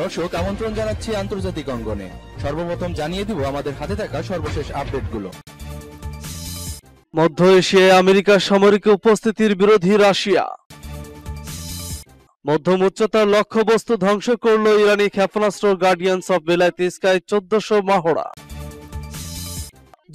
দর্শক আমন্ত্রণ জানাচ্ছি আন্তর্জাতিক অঙ্গনে সর্বপ্রথম জানিয়ে দিব আমাদের হাতে থাকা সর্বশেষ আপডেটগুলো মধ্য এশিয়ায় আমেরিকার সামরিক উপস্থিতির বিরোধী রাশিয়া মধ্যম উচ্চতার লক্ষ্যবস্তু ধ্বংস করল ইরানি ক্ষেপণাস্ত্র গার্ডিয়ান্স অব বেলায় স্কাই চোদ্দশো মহড়া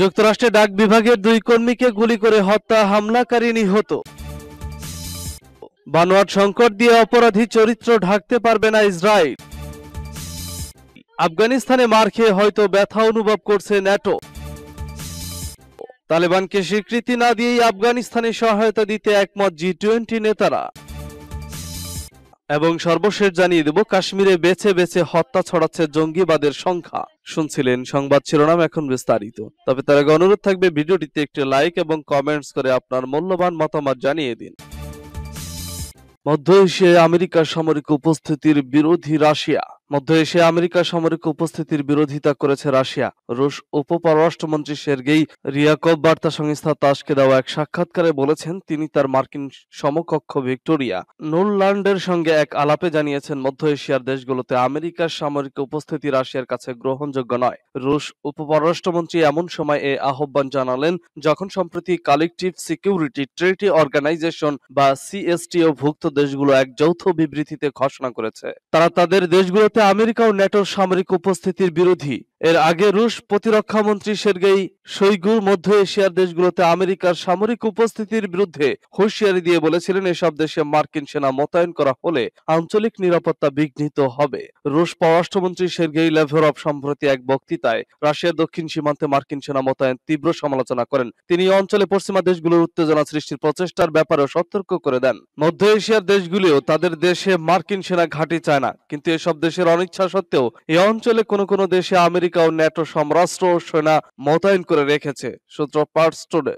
যুক্তরাষ্ট্রে ডাক বিভাগের দুই কর্মীকে গুলি করে হত্যা হামলাকারী নিহত বানোয়ার সংকট দিয়ে অপরাধী চরিত্র ঢাকতে পারবে না ইসরায়েল আফগানিস্তানে মার খেয়ে হয়তো ব্যথা অনুভব করছে ন্যাটো তালেবানকে স্বীকৃতি না দিয়েই আফগানিস্তানে সহায়তা দিতে একমত জি টোয়েন্টি নেতারা এবং সর্বশেষ জানিয়ে দেব কাশ্মীরে বেছে বেছে হত্যা ছড়াচ্ছে জঙ্গিবাদের সংখ্যা শুনছিলেন সংবাদ শিরোনাম এখন বিস্তারিত তবে তার অনুরোধ থাকবে ভিডিওটিতে একটি লাইক এবং কমেন্টস করে আপনার মূল্যবান মতামত জানিয়ে দিন মধ্য এশিয়ায় আমেরিকার সামরিক উপস্থিতির বিরোধী রাশিয়া মধ্য এশিয়া আমেরিকা সামরিক উপস্থিতির বিরোধিতা করেছে রাশিয়া রুশ উপপররাষ্ট্রমন্ত্রী সের্গেই রিয়াকভ বার্তা সংস্থা তাসকে দেওয়া এক সাক্ষাৎকারে বলেছেন তিনি তার মার্কিন সমকক্ষ ভিক্টোরিয়া নোরল্যান্ডের সঙ্গে এক আলাপে জানিয়েছেন মধ্য এশিয়ার দেশগুলোতে আমেরিকার সামরিক উপস্থিতি রাশিয়ার কাছে গ্রহণযোগ্য নয় রুশ উপপররাষ্ট্রমন্ত্রী এমন সময় এ আহ্বান জানালেন যখন সম্প্রতি কালেকটিভ সিকিউরিটি ট্রিটি অর্গানাইজেশন বা সিএসটিও ভুক্ত দেশগুলো এক যৌথ বিবৃতিতে ঘোষণা করেছে তারা তাদের দেশগুলোতে আমেরিকা ও ন্যাটোর সামরিক উপস্থিতির বিরোধী এর আগে রুশ প্রতিরক্ষা মন্ত্রী সের্গেই সৈগুর মধ্য এশিয়ার দেশগুলোতে আমেরিকার সামরিক উপস্থিতির বিরুদ্ধে হুঁশিয়ারি দিয়ে বলেছিলেন এসব দেশে মার্কিন সেনা মোতায়েন করা হলে আঞ্চলিক নিরাপত্তা বিঘ্নিত হবে রুশ পররাষ্ট্রমন্ত্রী সের্গেই লেভরভ সম্প্রতি এক বক্তৃতায় রাশিয়ার দক্ষিণ সীমান্তে মার্কিন সেনা মোতায়েন তীব্র সমালোচনা করেন তিনি অঞ্চলে পশ্চিমা দেশগুলোর উত্তেজনা সৃষ্টির প্রচেষ্টার ব্যাপারেও সতর্ক করে দেন মধ্য এশিয়ার দেশগুলিও তাদের দেশে মার্কিন সেনা ঘাঁটি চায় না কিন্তু এসব দেশের অনিচ্ছা সত্ত্বেও এ অঞ্চলে কোনো কোনো দেশে আমেরিকা আমেরিকা ও ন্যাটো সমরাষ্ট্র সেনা মোতায়েন করে রেখেছে সূত্র টুডে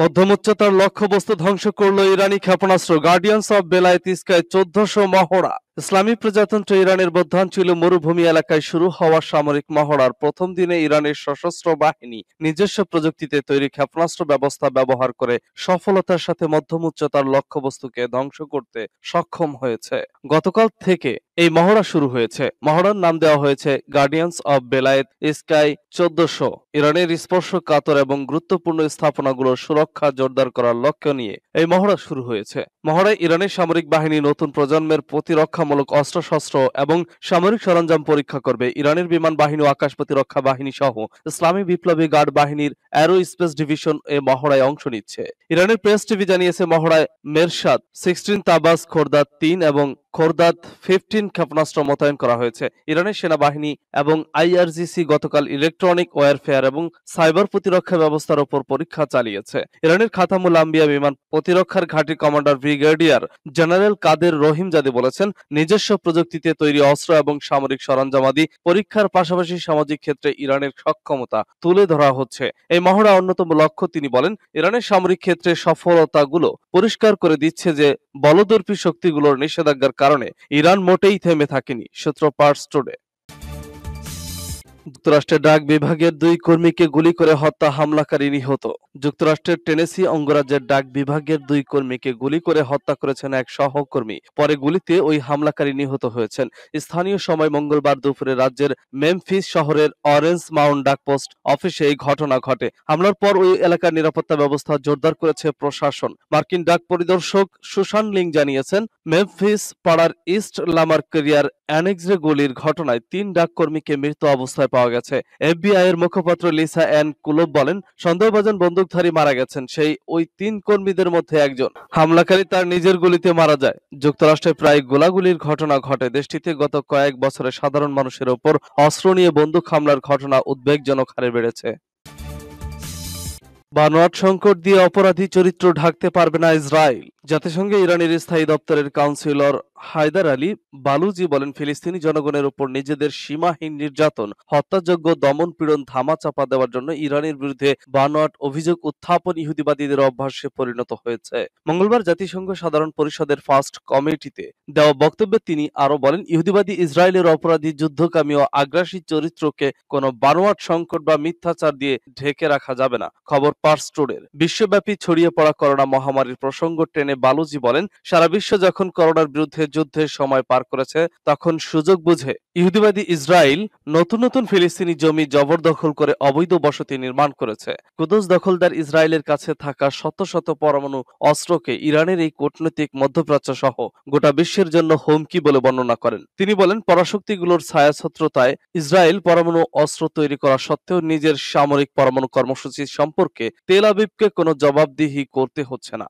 মধ্যম উচ্চতার লক্ষ্যবস্তু ধ্বংস করল ইরানি ক্ষেপণাস্ত্র গার্ডিয়ান্স অব বেলায় তিস্কায় চোদ্দশো মহড়া ইসলামী প্রজাতন্ত্র ইরানের মধ্যাঞ্চল মরুভূমি এলাকায় শুরু হওয়া সামরিক মহড়ার প্রথম দিনে ইরানের সশস্ত্র বাহিনী নিজস্ব প্রযুক্তিতে তৈরি ক্ষেপণাস্ত্র ব্যবস্থা ব্যবহার করে সফলতার সাথে মধ্যম উচ্চতার লক্ষ্যবস্তুকে ধ্বংস করতে সক্ষম হয়েছে গতকাল থেকে এই মহড়া শুরু হয়েছে মহড়ার নাম দেওয়া হয়েছে গার্ডিয়ান্স অব বেলায়েত স্কাই চোদ্দশো ইরানের স্পর্শ কাতর এবং গুরুত্বপূর্ণ স্থাপনাগুলোর সুরক্ষা জোরদার করার লক্ষ্য নিয়ে এই মহড়া শুরু হয়েছে মহড়ায় ইরানের সামরিক বাহিনী নতুন প্রজন্মের প্রতিরক্ষা পরীক্ষামূলক অস্ত্রশস্ত্র এবং সামরিক সরঞ্জাম পরীক্ষা করবে ইরানের বিমান বাহিনী ও আকাশ প্রতিরক্ষা বাহিনী সহ ইসলামী বিপ্লবী গার্ড বাহিনীর অ্যারো স্পেস ডিভিশন এ মহড়ায় অংশ নিচ্ছে ইরানের প্রেস টিভি জানিয়েছে মহড়ায় মেরসাদ সিক্সটিন তাবাস খোরদাদ তিন এবং খোরদাদ ফিফটিন ক্ষেপণাস্ত্র মোতায়েন করা হয়েছে ইরানের সেনাবাহিনী এবং আইআরজিসি গতকাল ইলেকট্রনিক ওয়ারফেয়ার এবং সাইবার প্রতিরক্ষা ব্যবস্থার উপর পরীক্ষা চালিয়েছে ইরানের খাতামুল আম্বিয়া বিমান প্রতিরক্ষার ঘাঁটির commander brigadier general Qader Rahimzadeh বলেছেন নিজস্ব প্রযুক্তিতে তৈরি অস্ত্র এবং সামরিক সরঞ্জামাদি পরীক্ষার পাশাপাশি সামাজিক ক্ষেত্রে ইরানের সক্ষমতা তুলে ধরা হচ্ছে এই মহড়া অন্যতম লক্ষ্য তিনি বলেন ইরানের সামরিক ক্ষেত্রে সফলতাগুলো পরিষ্কার করে দিচ্ছে যে বলদর্পী শক্তিগুলোর নিষেধাজ্ঞার কারণে ইরান মোটেই থেমে থাকেনি সূত্র পার্টস টুডে যুক্তরাষ্ট্রের ডাক বিভাগের দুই কর্মীকে গুলি করে হত্যা হামলাকারী নিহত যুক্তরাষ্ট্রের টেনেসি অঙ্গরাজ্যের ডাক বিভাগের দুই কর্মীকে গুলি করে হত্যা করেছেন এক সহকর্মী পরে গুলিতে ওই হামলাকারী নিহত হয়েছেন স্থানীয় সময় মঙ্গলবার দুপুরে রাজ্যের মেমফিস শহরের অরেঞ্জ মাউন্ট ডাকপোস্ট অফিসে এই ঘটনা ঘটে হামলার পর ওই এলাকার নিরাপত্তা ব্যবস্থা জোরদার করেছে প্রশাসন মার্কিন ডাক পরিদর্শক সুশান লিং জানিয়েছেন মেমফিস পাড়ার ইস্ট লামার কেরিয়ার অ্যানেক্সরে গুলির ঘটনায় তিন ডাক কর্মীকে মৃত অবস্থায় পাওয়া গেছে এফবিআই এর মুখপাত্র লিসা অ্যান কুলব বলেন সন্দেহভাজন বন্দুকধারী মারা গেছেন সেই ওই তিন কর্মীদের মধ্যে একজন হামলাকারী তার নিজের গুলিতে মারা যায় যুক্তরাষ্ট্রে প্রায় গোলাগুলির ঘটনা ঘটে দেশটিতে গত কয়েক বছরে সাধারণ মানুষের ওপর অস্ত্র নিয়ে বন্দুক হামলার ঘটনা উদ্বেগজনক হারে বেড়েছে বানোয়াট সংকট দিয়ে অপরাধী চরিত্র ঢাকতে পারবে না ইসরায়েল জাতিসংঘে ইরানের স্থায়ী দপ্তরের কাউন্সিলর হায়দার আলী বালুজি বলেন ফিলিস্তিনি জনগণের উপর নিজেদের সীমাহীন নির্যাতন হত্যাযোগ্য দমন পীড়ন ধামা চাপা দেওয়ার জন্য ইরানের বিরুদ্ধে বানোয়াট অভিযোগ উত্থাপন ইহুদিবাদীদের অভ্যাসে পরিণত হয়েছে মঙ্গলবার জাতিসংঘ সাধারণ পরিষদের ফার্স্ট কমিটিতে দেওয়া বক্তব্যে তিনি আরও বলেন ইহুদিবাদী ইসরায়েলের অপরাধী যুদ্ধকামী ও আগ্রাসী চরিত্রকে কোনো বানোয়াট সংকট বা মিথ্যাচার দিয়ে ঢেকে রাখা যাবে না খবর পার্স টোডের বিশ্বব্যাপী ছড়িয়ে পড়া করোনা মহামারীর প্রসঙ্গ টেনে বালুজি বলেন সারা বিশ্ব যখন করোনার বিরুদ্ধে যুদ্ধের সময় পার করেছে তখন সুযোগ বুঝে ইহুদিবাদী ইসরায়েল নতুন নতুন ফিলিস্তিনি জমি জবরদখল করে অবৈধ বসতি নির্মাণ করেছে কুদস দখলদার ইসরায়েলের কাছে থাকা শত শত পরমাণু অস্ত্রকে ইরানের এই কূটনৈতিক মধ্যপ্রাচ্য সহ গোটা বিশ্বের জন্য হুমকি বলে বর্ণনা করেন তিনি বলেন পরাশক্তিগুলোর ছায়াছত্রতায় ইসরায়েল পরমাণু অস্ত্র তৈরি করা সত্ত্বেও নিজের সামরিক পরমাণু কর্মসূচি সম্পর্কে তেল আবিবকে কোনো জবাবদিহি করতে হচ্ছে না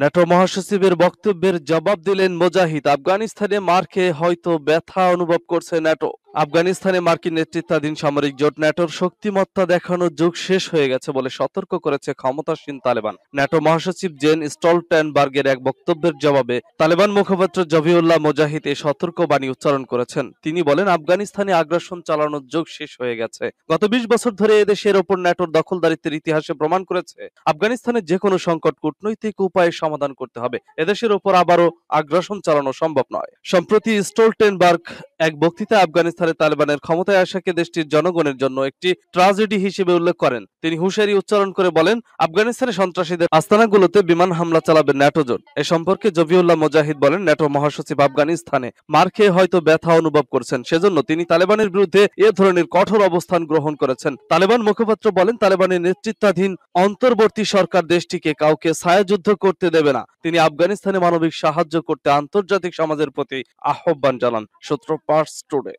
ন্যাটো মহাসচিবের বক্তব্যের জবাব দিলেন মোজাহিদ আফগানিস্তানে মার খেয়ে হয়তো ব্যথা অনুভব করছে ন্যাটো আফগানিস্তানে মার্কিন নেতৃত্বাধীন সামরিক জোট ন্যাটোর শক্তিমত্তা দেখানোর যুগ শেষ হয়ে গেছে বলে সতর্ক করেছে ক্ষমতাসীন তালেবান ন্যাটো মহাসচিব জেন স্টলটেনবার্গের এক বক্তব্যের জবাবে তালেবান মুখপাত্র জভিউল্লাহ মোজাহিদ এই সতর্কবাণী উচ্চারণ করেছেন তিনি বলেন আফগানিস্তানে আগ্রাসন চালানোর যুগ শেষ হয়ে গেছে গত বিশ বছর ধরে এদেশের ওপর ন্যাটোর দখলদারিত্বের ইতিহাসে প্রমাণ করেছে আফগানিস্তানের যে কোনো সংকট কূটনৈতিক উপায়ে সমাধান করতে হবে এদেশের ওপর আবারও আগ্রাসন চালানো সম্ভব নয় সম্প্রতি স্টলটেনবার্গ এক বক্তৃতা আফগানিস্তান অবস্থানে তালেবানের ক্ষমতায় আসাকে দেশটির জনগণের জন্য একটি ট্রাজেডি হিসেবে উল্লেখ করেন তিনি হুঁশিয়ারি উচ্চারণ করে বলেন আফগানিস্তানে সন্ত্রাসীদের আস্তানাগুলোতে বিমান হামলা চালাবে ন্যাটো জোট এ সম্পর্কে জবিউল্লাহ মজাহিদ বলেন ন্যাটো মহাসচিব আফগানিস্তানে মার খেয়ে হয়তো ব্যথা অনুভব করছেন সেজন্য তিনি তালেবানের বিরুদ্ধে এ ধরনের কঠোর অবস্থান গ্রহণ করেছেন তালেবান মুখপাত্র বলেন তালেবানের নেতৃত্বাধীন অন্তর্বর্তী সরকার দেশটিকে কাউকে ছায়াযুদ্ধ করতে দেবে না তিনি আফগানিস্তানে মানবিক সাহায্য করতে আন্তর্জাতিক সমাজের প্রতি আহ্বান জানান সূত্র পার্স টুডে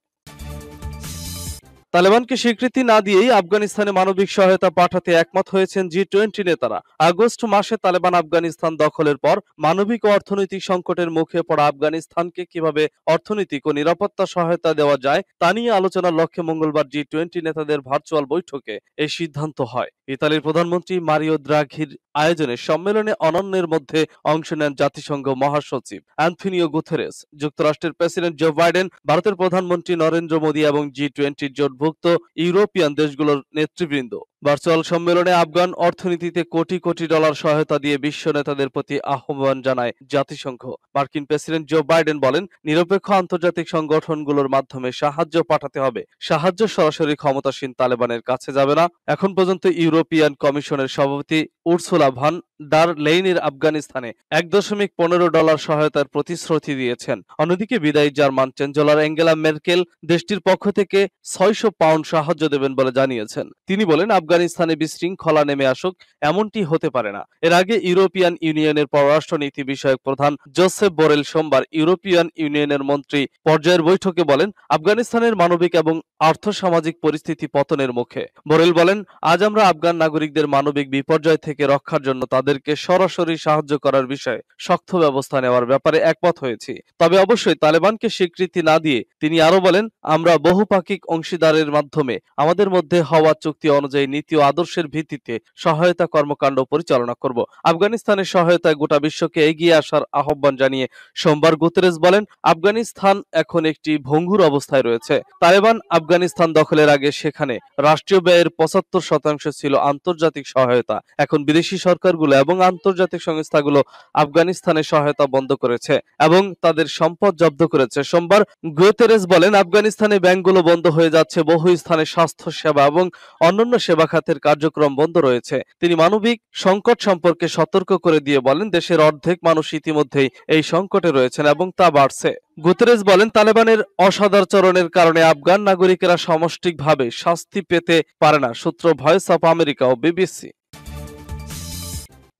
তালেবানকে স্বীকৃতি না দিয়েই আফগানিস্তানে মানবিক সহায়তা পাঠাতে একমত হয়েছেন জি টোয়েন্টি নেতারা আগস্ট মাসে তালেবান আফগানিস্তান দখলের পর মানবিক ও অর্থনৈতিক সংকটের মুখে পড়া আফগানিস্তানকে কিভাবে অর্থনৈতিক ও নিরাপত্তা সহায়তা দেওয়া যায় তা নিয়ে আলোচনার লক্ষ্যে মঙ্গলবার জি টোয়েন্টি নেতাদের ভার্চুয়াল বৈঠকে এই সিদ্ধান্ত হয় ইতালির প্রধানমন্ত্রী মারিও দ্রাঘির আয়োজনে সম্মেলনে অনন্যের মধ্যে অংশ নেন জাতিসংঘ মহাসচিব অ্যান্থনিও গুথেরেস যুক্তরাষ্ট্রের প্রেসিডেন্ট জো বাইডেন ভারতের প্রধানমন্ত্রী নরেন্দ্র মোদী এবং জি টোয়েন্টির জোট ভুক্ত ইউরোপিয়ান দেশগুলোর নেতৃবৃন্দ ভার্চুয়াল সম্মেলনে আফগান অর্থনীতিতে কোটি কোটি ডলার সহায়তা দিয়ে বিশ্ব নেতাদের প্রতি আহ্বান জানায় জাতিসংঘ মার্কিন প্রেসিডেন্ট জো বাইডেন বলেন নিরপেক্ষ আন্তর্জাতিক সংগঠনগুলোর মাধ্যমে সাহায্য পাঠাতে হবে সাহায্য সরাসরি ক্ষমতাসীন তালেবানের কাছে যাবে না এখন পর্যন্ত ইউরোপিয়ান কমিশনের সভাপতি উর্সুলা ভান ডার লেইনের আফগানিস্তানে এক দশমিক পনেরো ডলার সহায়তার প্রতিশ্রুতি দিয়েছেন অন্যদিকে বিদায়ী জার্মান চ্যান্সেলর এঙ্গেলা মেরকেল দেশটির পক্ষ থেকে ছয়শ পাউন্ড সাহায্য দেবেন বলে জানিয়েছেন তিনি বলেন আফগান আফগানিস্তানে বিশৃঙ্খলা নেমে আসুক এমনটি হতে পারে না এর আগে ইউরোপিয়ান ইউনিয়নের পররাষ্ট্রনীতি বিষয়ক প্রধান জোসেফ বোরেল সোমবার ইউরোপিয়ান ইউনিয়নের মন্ত্রী পর্যায়ের বৈঠকে বলেন আফগানিস্তানের মানবিক এবং আর্থসামাজিক পরিস্থিতি পতনের মুখে বোরেল বলেন আজ আমরা আফগান নাগরিকদের মানবিক বিপর্যয় থেকে রক্ষার জন্য তাদেরকে সরাসরি সাহায্য করার বিষয়ে শক্ত ব্যবস্থা নেওয়ার ব্যাপারে একমত হয়েছি তবে অবশ্যই তালেবানকে স্বীকৃতি না দিয়ে তিনি আরো বলেন আমরা বহুপাক্ষিক অংশীদারের মাধ্যমে আমাদের মধ্যে হওয়া চুক্তি অনুযায়ী নীতি ও আদর্শের ভিত্তিতে সহায়তা কর্মকাণ্ড পরিচালনা করব আফগানিস্তানের সহায়তায় গোটা বিশ্বকে এগিয়ে আসার আহ্বান জানিয়ে সোমবার গুতেরেস বলেন আফগানিস্তান এখন একটি ভঙ্গুর অবস্থায় রয়েছে তালেবান আফগানিস্তান দখলের আগে সেখানে রাষ্ট্রীয় ব্যয়ের পঁচাত্তর শতাংশ ছিল আন্তর্জাতিক সহায়তা এখন বিদেশি সরকারগুলো এবং আন্তর্জাতিক সংস্থাগুলো আফগানিস্তানে সহায়তা বন্ধ করেছে এবং তাদের সম্পদ জব্দ করেছে সোমবার গুয়েতেরেস বলেন আফগানিস্তানে ব্যাংকগুলো বন্ধ হয়ে যাচ্ছে বহু স্থানে স্বাস্থ্য সেবা এবং অন্যান্য সেবা সেবা খাতের কার্যক্রম বন্ধ রয়েছে তিনি মানবিক সংকট সম্পর্কে সতর্ক করে দিয়ে বলেন দেশের অর্ধেক মানুষ ইতিমধ্যেই এই সংকটে রয়েছেন এবং তা বাড়ছে গুতেরেস বলেন তালেবানের অসদাচরণের কারণে আফগান নাগরিকেরা সমষ্টিকভাবে শাস্তি পেতে পারে না সূত্র ভয়েস অফ আমেরিকা ও বিবিসি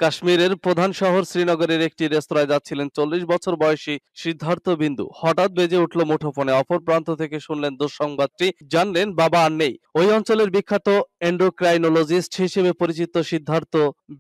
কাশ্মীরের প্রধান শহর শ্রীনগরের একটি রেস্তোরাঁয় যাচ্ছিলেন চল্লিশ বছর বয়সী সিদ্ধার্থ বিন্দু হঠাৎ বেজে উঠল মুঠোফোনে অপর প্রান্ত থেকে শুনলেন দুঃসংবাদটি জানলেন বাবা আর নেই ওই অঞ্চলের বিখ্যাত এন্ডোক্রাইনোলজিস্ট হিসেবে পরিচিত সিদ্ধার্থ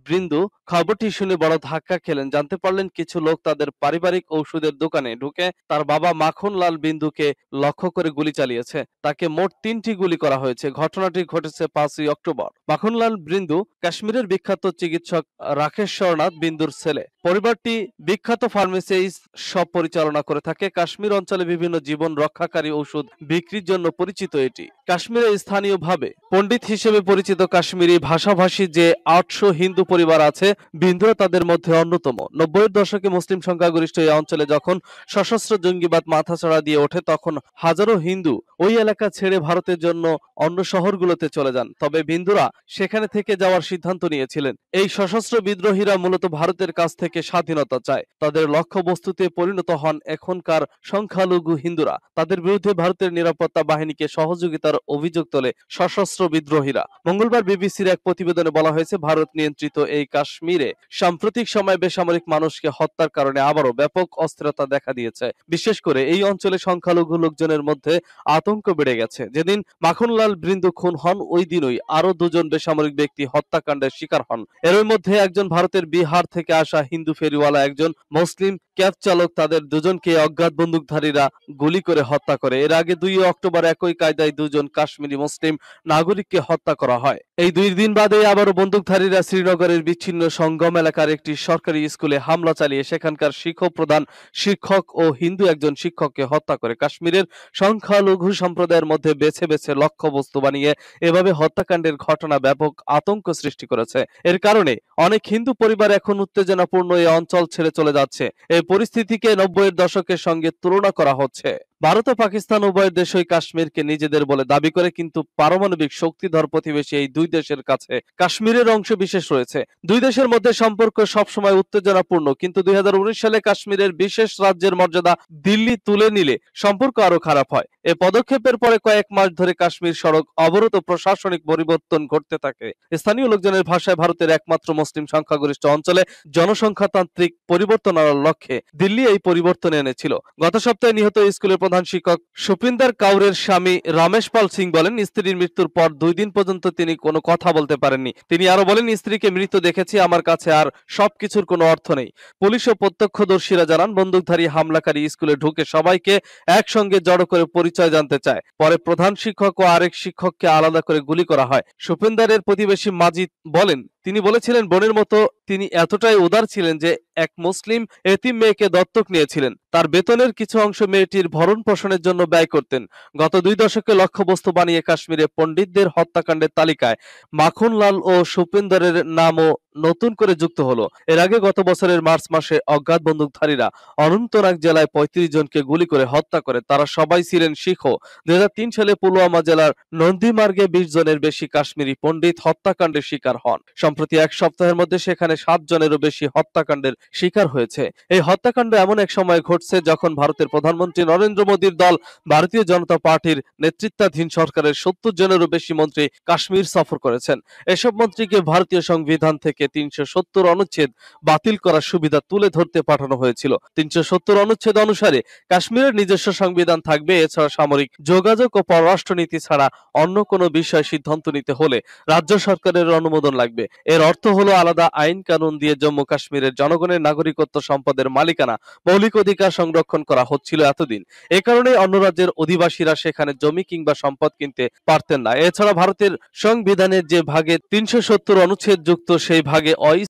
বৃন্দু খবরটি শুনে বড় ধাক্কা খেলেন জানতে পারলেন কিছু লোক তাদের পারিবারিক ঔষধের দোকানে ঢুকে তার বাবা মাখনলাল বিন্দুকে লক্ষ্য করে গুলি চালিয়েছে তাকে মোট তিনটি গুলি করা হয়েছে ঘটনাটি ঘটেছে পাঁচই অক্টোবর মাখনলাল বৃন্দু কাশ্মীরের বিখ্যাত চিকিৎসক রাকেশ শরণাথ বিন্দুর ছেলে পরিবারটি বিখ্যাত ফার্মেসিস সব পরিচালনা করে থাকে কাশ্মীর অঞ্চলে বিভিন্ন জীবন রক্ষাকারী ঔষধ বিক্রির জন্য পরিচিত এটি কাশ্মীরে স্থানীয়ভাবে পণ্ডিত হিসেবে পরিচিত কাশ্মীরি ভাষাভাষী যে আটশো হিন্দু পরিবার আছে বিন্দু তাদের মধ্যে অন্যতম নব্বই দশকে মুসলিম সংখ্যাগরিষ্ঠ এই অঞ্চলে যখন সশস্ত্র জঙ্গিবাদ মাথাছড়া দিয়ে ওঠে তখন হাজারো হিন্দু ওই এলাকা ছেড়ে ভারতের জন্য অন্য শহরগুলোতে চলে যান তবে বিন্দুরা সেখানে থেকে যাওয়ার সিদ্ধান্ত নিয়েছিলেন এই সশস্ত্র বিদ্রোহীরা মূলত ভারতের কাছ থেকে থেকে স্বাধীনতা চায় তাদের লক্ষ্য বস্তুতে পরিণত হন এখনকার সংখ্যালঘু হিন্দুরা তাদের বিরুদ্ধে ভারতের নিরাপত্তা বাহিনীকে সহযোগিতার অভিযোগ তোলে সশস্ত্র বিদ্রোহীরা মঙ্গলবার বিবিসির এক প্রতিবেদনে বলা হয়েছে ভারত নিয়ন্ত্রিত এই কাশ্মীরে সাম্প্রতিক সময়ে বেসামরিক মানুষকে হত্যার কারণে আবারও ব্যাপক অস্থিরতা দেখা দিয়েছে বিশেষ করে এই অঞ্চলে সংখ্যালঘু লোকজনের মধ্যে আতঙ্ক বেড়ে গেছে যেদিন মাখনলাল বৃন্দ খুন হন ওই দিনই আরো দুজন বেসামরিক ব্যক্তি হত্যাকাণ্ডের শিকার হন এর মধ্যে একজন ভারতের বিহার থেকে আসা হিন্দু হিন্দু ফেরিওয়ালা একজন মুসলিম ক্যাব চালক তাদের দুজনকে অজ্ঞাত বন্দুকধারীরা গুলি করে হত্যা করে এর আগে দুই অক্টোবর একই কায়দায় দুজন কাশ্মীরি মুসলিম নাগরিককে হত্যা করা হয় এই দুই দিন বাদে আবারও বন্দুকধারীরা শ্রীনগরের বিচ্ছিন্ন সঙ্গম এলাকার একটি সরকারি স্কুলে হামলা চালিয়ে সেখানকার শিক্ষক প্রধান শিক্ষক ও হিন্দু একজন শিক্ষককে হত্যা করে কাশ্মীরের সংখ্যালঘু সম্প্রদায়ের মধ্যে বেছে বেছে লক্ষ্যবস্তু বানিয়ে এভাবে হত্যাকাণ্ডের ঘটনা ব্যাপক আতঙ্ক সৃষ্টি করেছে এর কারণে অনেক হিন্দু পরিবার এখন উত্তেজনাপূর্ণ এই অঞ্চল ছেড়ে চলে যাচ্ছে এই পরিস্থিতিকে নব্বইয়ের দশকের সঙ্গে তুলনা করা হচ্ছে ভারত ও পাকিস্তান উভয় দেশই কাশ্মীরকে নিজেদের বলে দাবি করে কিন্তু পারমাণবিক শক্তিধর প্রতিবেশী এই দুই দেশের কাছে কাশ্মীরের অংশ বিশেষ রয়েছে দুই দেশের মধ্যে সম্পর্ক সবসময় উত্তেজনাপূর্ণ কিন্তু দুই সালে কাশ্মীরের বিশেষ রাজ্যের মর্যাদা দিল্লি তুলে নিলে সম্পর্ক আরো খারাপ হয় এ পদক্ষেপের পরে কয়েক মাস ধরে কাশ্মীর সড়ক অবরোধ ও প্রশাসনিক পরিবর্তন ঘটতে থাকে স্থানীয় লোকজনের ভাষায় ভারতের একমাত্র মুসলিম সংখ্যাগরিষ্ঠ অঞ্চলে জনসংখ্যাতান্ত্রিক পরিবর্তন আনার লক্ষ্যে দিল্লি এই পরিবর্তন এনেছিল গত সপ্তাহে নিহত স্কুলের প্রধান শিক্ষক সুপিন্দার কাউরের স্বামী রমেশ পাল সিং বলেন স্ত্রীর মৃত্যুর পর দুই দিন পর্যন্ত তিনি কোনো কথা বলতে পারেননি তিনি আরো বলেন স্ত্রীকে মৃত দেখেছি আমার কাছে আর সবকিছুর কোনো অর্থ নেই পুলিশ ও প্রত্যক্ষদর্শীরা জানান বন্দুকধারী হামলাকারী স্কুলে ঢুকে সবাইকে একসঙ্গে জড়ো করে পরিচয় জানতে চায় পরে প্রধান শিক্ষক ও আরেক শিক্ষককে আলাদা করে গুলি করা হয় সুপিন্দারের প্রতিবেশী মাজিদ বলেন তিনি বলেছিলেন বোনের মতো তিনি এতটাই উদার ছিলেন যে এক মুসলিম এতিম মেয়েকে দত্তক নিয়েছিলেন তার বেতনের কিছু অংশ মেয়েটির ভরণ পোষণের জন্য ব্যয় করতেন গত দুই দশকে লক্ষ্যবস্তু বানিয়ে কাশ্মীরে পণ্ডিতদের হত্যাকাণ্ডের তালিকায় মাখনলাল ও সুপিন্দরের নামও নতুন করে যুক্ত হলো এর আগে গত বছরের মার্চ মাসে অজ্ঞাত বন্দুকধারীরা অনন্তনাগ জেলায় পঁয়ত্রিশ জনকে গুলি করে হত্যা করে তারা সবাই ছিলেন শিখো দুই সালে পুলওয়ামা জেলার নন্দীমার্গে বিশ জনের বেশি কাশ্মীরি পণ্ডিত হত্যাকাণ্ডের শিকার হন সম্প্রতি এক সপ্তাহের মধ্যে সেখানে সাত জনেরও বেশি হত্যাকাণ্ডের শিকার হয়েছে এই হত্যাকাণ্ড এমন এক সময় ঘটছে যখন ভারতের প্রধানমন্ত্রী নরেন্দ্র মোদীর দল ভারতীয় জনতা পার্টির নেতৃত্বাধীন সরকারের সত্তর জনেরও বেশি মন্ত্রী কাশ্মীর সফর করেছেন এসব মন্ত্রীকে ভারতীয় সংবিধান থেকে তিনশো সত্তর অনুচ্ছেদ বাতিল করার সুবিধা তুলে ধরতে পাঠানো হয়েছিল তিনশো সত্তর অনুচ্ছেদ অনুসারে কাশ্মীরের নিজস্ব সংবিধান থাকবে এছাড়া সামরিক যোগাযোগ ও পররাষ্ট্রনীতি ছাড়া অন্য কোনো বিষয় সিদ্ধান্ত নিতে হলে রাজ্য সরকারের অনুমোদন লাগবে এর অর্থ হলো আলাদা আইন কানুন দিয়ে জম্মু কাশ্মীরের জনগণের কারণে নাগরিকত্ব সম্পদের মালিকানা মৌলিক অধিকার সংরক্ষণ করা হচ্ছিল এতদিন এ কারণে অন্য রাজ্যের অধিবাসীরা সেখানে জমি কিংবা সম্পদ কিনতে পারতেন না এছাড়া ভারতের সংবিধানের যে ভাগে তিনশো অনুচ্ছেদ যুক্ত সেই ভাগে